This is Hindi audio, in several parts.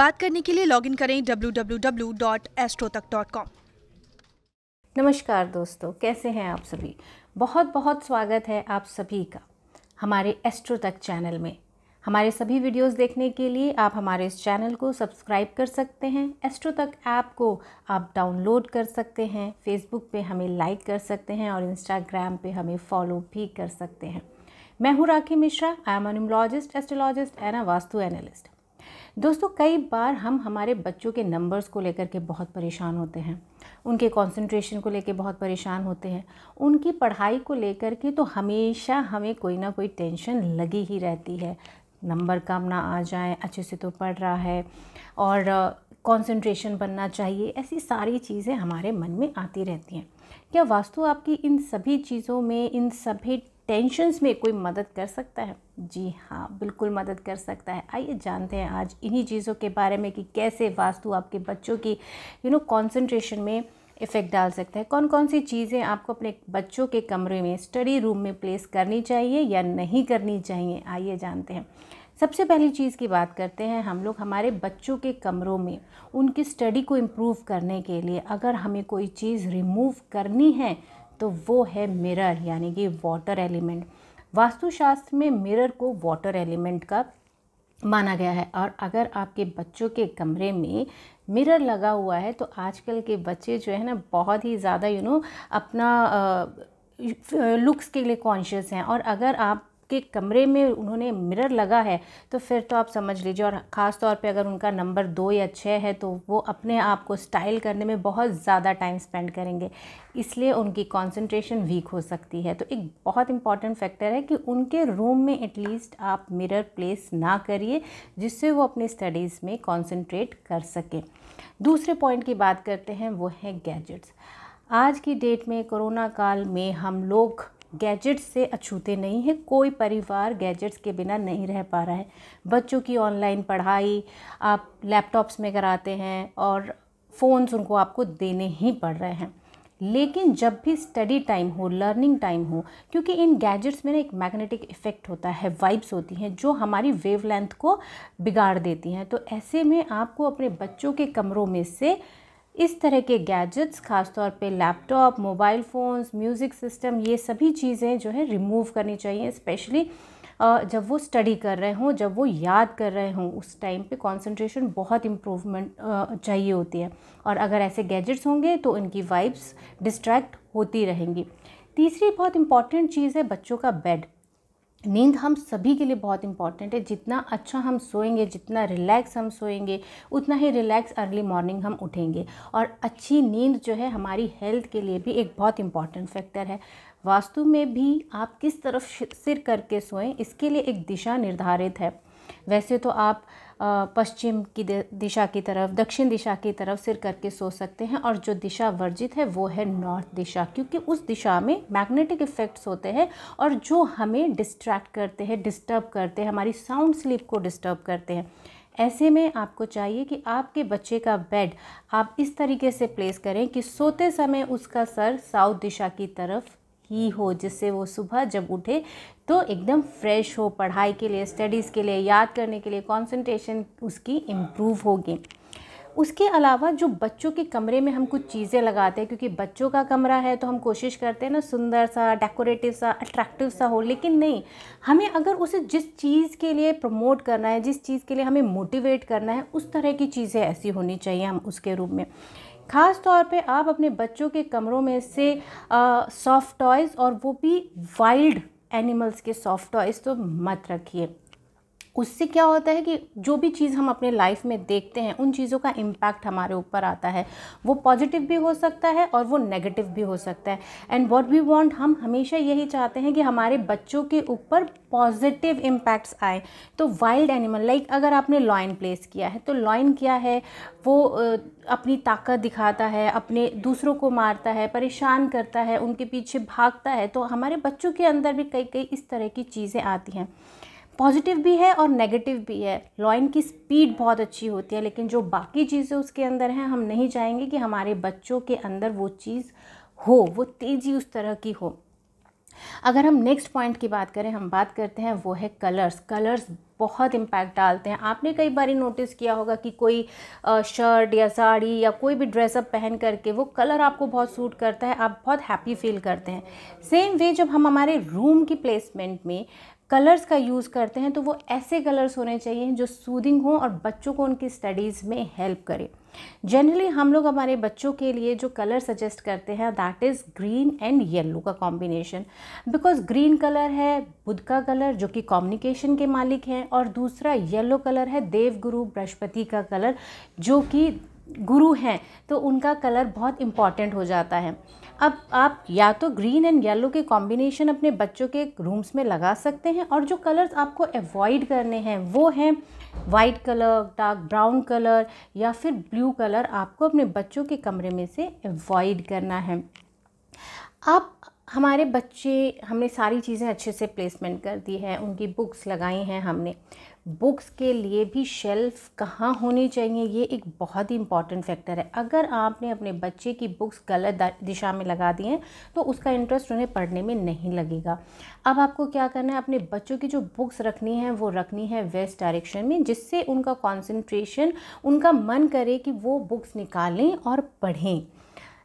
बात करने के लिए लॉगिन करें www.astrotak.com नमस्कार दोस्तों कैसे हैं आप सभी बहुत बहुत स्वागत है आप सभी का हमारे एस्ट्रो तक चैनल में हमारे सभी वीडियोस देखने के लिए आप हमारे इस चैनल को सब्सक्राइब कर सकते हैं एस्ट्रो तक ऐप को आप डाउनलोड कर सकते हैं फेसबुक पे हमें लाइक कर सकते हैं और इंस्टाग्राम पे हमें फॉलो भी कर सकते हैं मैं हूँ Rakhi Mishra I am numerologist astrologist and vastu analyst दोस्तों कई बार हम हमारे बच्चों के नंबर्स को लेकर के बहुत परेशान होते हैं उनके कंसंट्रेशन को लेकर बहुत परेशान होते हैं उनकी पढ़ाई को लेकर के तो हमेशा हमें कोई ना कोई टेंशन लगी ही रहती है नंबर कम ना आ जाए अच्छे से तो पढ़ रहा है और कंसंट्रेशन बनना चाहिए ऐसी सारी चीज़ें हमारे मन में आती रहती हैं क्या वास्तु आपकी इन सभी चीज़ों में इन सभी टेंशन्स में कोई मदद कर सकता है जी हाँ बिल्कुल मदद कर सकता है आइए जानते हैं आज इन्हीं चीज़ों के बारे में कि कैसे वास्तु आपके बच्चों की यू नो कॉन्सेंट्रेशन में इफ़ेक्ट डाल सकता है कौन कौन सी चीज़ें आपको अपने बच्चों के कमरे में स्टडी रूम में प्लेस करनी चाहिए या नहीं करनी चाहिए आइए जानते हैं सबसे पहली चीज़ की बात करते हैं हम लोग हमारे बच्चों के कमरों में उनकी स्टडी को इम्प्रूव करने के लिए अगर हमें कोई चीज़ रिमूव करनी है तो वो है मिरर यानी कि वाटर एलिमेंट वास्तुशास्त्र में मिरर को वाटर एलिमेंट का माना गया है और अगर आपके बच्चों के कमरे में मिरर लगा हुआ है तो आजकल के बच्चे जो है ना बहुत ही ज़्यादा यू नो अपना आ, लुक्स के लिए कॉन्शियस हैं और अगर आप के कमरे में उन्होंने मिरर लगा है तो फिर तो आप समझ लीजिए और ख़ास तौर पे अगर उनका नंबर दो या छः है तो वो अपने आप को स्टाइल करने में बहुत ज़्यादा टाइम स्पेंड करेंगे इसलिए उनकी कॉन्सेंट्रेशन वीक हो सकती है तो एक बहुत इंपॉर्टेंट फैक्टर है कि उनके रूम में एटलीस्ट आप मिरर प्लेस ना करिए जिससे वो अपने स्टडीज़ में कॉन्सेंट्रेट कर सकें दूसरे पॉइंट की बात करते हैं वो है गैजेट्स आज की डेट में कोरोना काल में हम लोग गैजेट्स से अछूते नहीं हैं कोई परिवार गैजेट्स के बिना नहीं रह पा रहा है बच्चों की ऑनलाइन पढ़ाई आप लैपटॉप्स में कराते हैं और फ़ोन्स उनको आपको देने ही पड़ रहे हैं लेकिन जब भी स्टडी टाइम हो लर्निंग टाइम हो क्योंकि इन गैजेट्स में ना एक मैग्नेटिक इफ़ेक्ट होता है वाइब्स होती हैं जो हमारी वेवलेंथ को बिगाड़ देती हैं तो ऐसे में आपको अपने बच्चों के कमरों में से इस तरह के गैजेट्स खासतौर पे laptop mobile phones music system ये सभी चीज़ें जो है रिमूव करनी चाहिए स्पेशली जब वो स्टडी कर रहे हों जब वो याद कर रहे हों उस टाइम पे कंसंट्रेशन बहुत इम्प्रूवमेंट चाहिए होती है और अगर ऐसे गैजेट्स होंगे तो इनकी वाइब्स डिस्ट्रैक्ट होती रहेंगी तीसरी बहुत इंपॉर्टेंट चीज़ है बच्चों का बेड नींद हम सभी के लिए बहुत इंपॉर्टेंट है जितना अच्छा हम सोएंगे जितना रिलैक्स हम सोएंगे उतना ही रिलैक्स अर्ली मॉर्निंग हम उठेंगे और अच्छी नींद जो है हमारी हेल्थ के लिए भी एक बहुत इंपॉर्टेंट फैक्टर है वास्तु में भी आप किस तरफ सिर करके सोएं इसके लिए एक दिशा निर्धारित है वैसे तो आप पश्चिम की दिशा की तरफ दक्षिण दिशा की तरफ सिर करके सो सकते हैं और जो दिशा वर्जित है वो है नॉर्थ दिशा क्योंकि उस दिशा में मैग्नेटिक इफ़ेक्ट्स होते हैं और जो हमें डिस्ट्रैक्ट करते हैं डिस्टर्ब करते हैं हमारी साउंड स्लीप को डिस्टर्ब करते हैं ऐसे में आपको चाहिए कि आपके बच्चे का बेड आप इस तरीके से प्लेस करें कि सोते समय उसका सर साउथ दिशा की तरफ ही हो जिससे वो सुबह जब उठे तो एकदम फ्रेश हो पढ़ाई के लिए स्टडीज़ के लिए याद करने के लिए कॉन्सेंट्रेशन उसकी इम्प्रूव होगी उसके अलावा जो बच्चों के कमरे में हम कुछ चीज़ें लगाते हैं क्योंकि बच्चों का कमरा है तो हम कोशिश करते हैं ना सुंदर सा डेकोरेटिव सा अट्रैक्टिव सा हो लेकिन नहीं हमें अगर उसे जिस चीज़ के लिए प्रमोट करना है जिस चीज़ के लिए हमें मोटिवेट करना है उस तरह की चीज़ें ऐसी होनी चाहिए हम उसके रूप में ख़ास तौर पे आप अपने बच्चों के कमरों में से सॉफ्ट टॉयज़ और वो भी वाइल्ड एनिमल्स के सॉफ्ट टॉयज़ तो मत रखिए उससे क्या होता है कि जो भी चीज़ हम अपने लाइफ में देखते हैं उन चीज़ों का इम्पैक्ट हमारे ऊपर आता है वो पॉजिटिव भी हो सकता है और वो नेगेटिव भी हो सकता है एंड वॉट वी वॉन्ट हम हमेशा यही चाहते हैं कि हमारे बच्चों के ऊपर पॉजिटिव इम्पैक्ट्स आए तो वाइल्ड एनिमल लाइक अगर आपने लॉइन प्लेस किया है तो लॉइन क्या है वो अपनी ताकत दिखाता है अपने दूसरों को मारता है परेशान करता है उनके पीछे भागता है तो हमारे बच्चों के अंदर भी कई कई इस तरह की चीज़ें आती हैं पॉजिटिव भी है और नेगेटिव भी है लॉइन की स्पीड बहुत अच्छी होती है लेकिन जो बाकी चीज़ें उसके अंदर हैं हम नहीं चाहेंगे कि हमारे बच्चों के अंदर वो चीज़ हो वो तेज़ी उस तरह की हो अगर हम नेक्स्ट पॉइंट की बात करें हम बात करते हैं वो है कलर्स कलर्स बहुत इम्पैक्ट डालते हैं आपने कई बार नोटिस किया होगा कि कोई शर्ट या साड़ी या कोई भी ड्रेसअप पहन करके वो कलर आपको बहुत सूट करता है आप बहुत हैप्पी फील करते हैं सेम वे जब हम हमारे रूम की प्लेसमेंट में कलर्स का यूज़ करते हैं तो वो ऐसे कलर्स होने चाहिए जो सूदिंग हों और बच्चों को उनकी स्टडीज़ में हेल्प करें जनरली हम लोग हमारे बच्चों के लिए जो कलर सजेस्ट करते हैं that is green and yellow का कॉम्बिनेशन बिकॉज ग्रीन कलर है बुध का कलर जो कि कम्युनिकेशन के मालिक हैं और दूसरा येलो कलर है देवगुरु बृहस्पति का कलर जो कि गुरु हैं तो उनका कलर बहुत इम्पॉर्टेंट हो जाता है अब आप या तो ग्रीन एंड येलो के कॉम्बिनेशन अपने बच्चों के रूम्स में लगा सकते हैं और जो कलर्स आपको अवॉइड करने हैं वो हैं white colour dark brown colour या फिर ब्लू कलर आपको अपने बच्चों के कमरे में से अवॉइड करना है आप हमारे बच्चे हमने सारी चीज़ें अच्छे से प्लेसमेंट कर दी है उनकी बुक्स लगाई हैं हमने बुक्स के लिए भी शेल्फ़ कहाँ होनी चाहिए ये एक बहुत ही इंपॉर्टेंट फैक्टर है अगर आपने अपने बच्चे की बुक्स गलत दिशा में लगा दी हैं तो उसका इंटरेस्ट उन्हें पढ़ने में नहीं लगेगा अब आपको क्या करना है अपने बच्चों की जो बुक्स रखनी है वो रखनी है वेस्ट डायरेक्शन में जिससे उनका कॉन्सेंट्रेशन उनका मन करे कि वो बुक्स निकालें और पढ़ें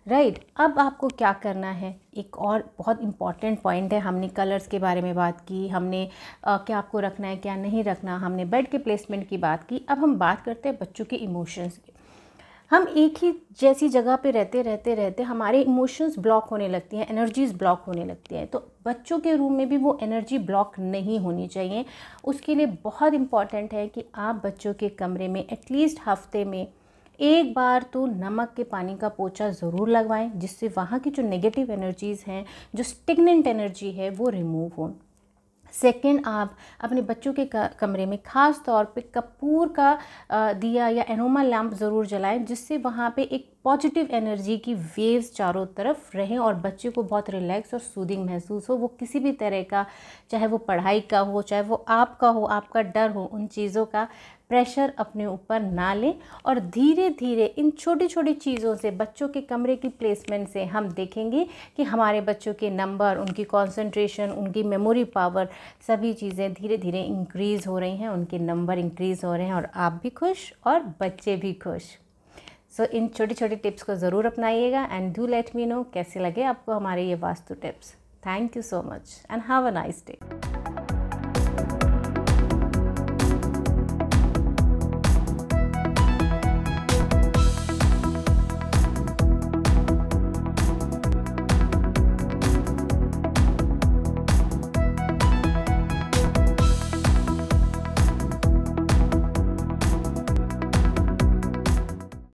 राइट right. अब आपको क्या करना है एक और बहुत इम्पॉर्टेंट पॉइंट है हमने कलर्स के बारे में बात की हमने आ, क्या आपको रखना है क्या नहीं रखना हमने बेड के प्लेसमेंट की बात की अब हम बात करते हैं बच्चों के इमोशंस की हम एक ही जैसी जगह पे रहते रहते रहते हमारे इमोशंस ब्लॉक होने लगती हैं एनर्जीज़ ब्लॉक होने लगती हैं तो बच्चों के रूम में भी वो एनर्जी ब्लॉक नहीं होनी चाहिए उसके लिए बहुत इम्पॉर्टेंट है कि आप बच्चों के कमरे में एटलीस्ट हफ्ते में एक बार तो नमक के पानी का पोछा ज़रूर लगवाएं जिससे वहाँ की जो नेगेटिव एनर्जीज़ हैं जो स्टिग्नेंट एनर्जी है वो रिमूव हो सेकेंड आप अपने बच्चों के कमरे में ख़ास तौर पे कपूर का दिया या एनोमा लैम्प ज़रूर जलाएं जिससे वहाँ पे एक पॉजिटिव एनर्जी की वेव्स चारों तरफ रहें और बच्चे को बहुत रिलैक्स और सूदिंग महसूस हो वो किसी भी तरह का चाहे वो पढ़ाई का हो चाहे वो आपका हो आपका डर हो उन चीज़ों का प्रेशर अपने ऊपर ना लें और धीरे धीरे इन छोटी छोटी चीज़ों से बच्चों के कमरे की प्लेसमेंट से हम देखेंगे कि हमारे बच्चों के नंबर उनकी कॉन्सेंट्रेशन उनकी मेमोरी पावर सभी चीज़ें धीरे धीरे इंक्रीज़ हो रही हैं उनके नंबर इंक्रीज़ हो रहे हैं और आप भी खुश और बच्चे भी खुश सो so, इन छोटे छोटे टिप्स को ज़रूर अपनाइएगा and do let me know कैसे लगे आपको हमारे ये vastu tips thank you so much and have a nice day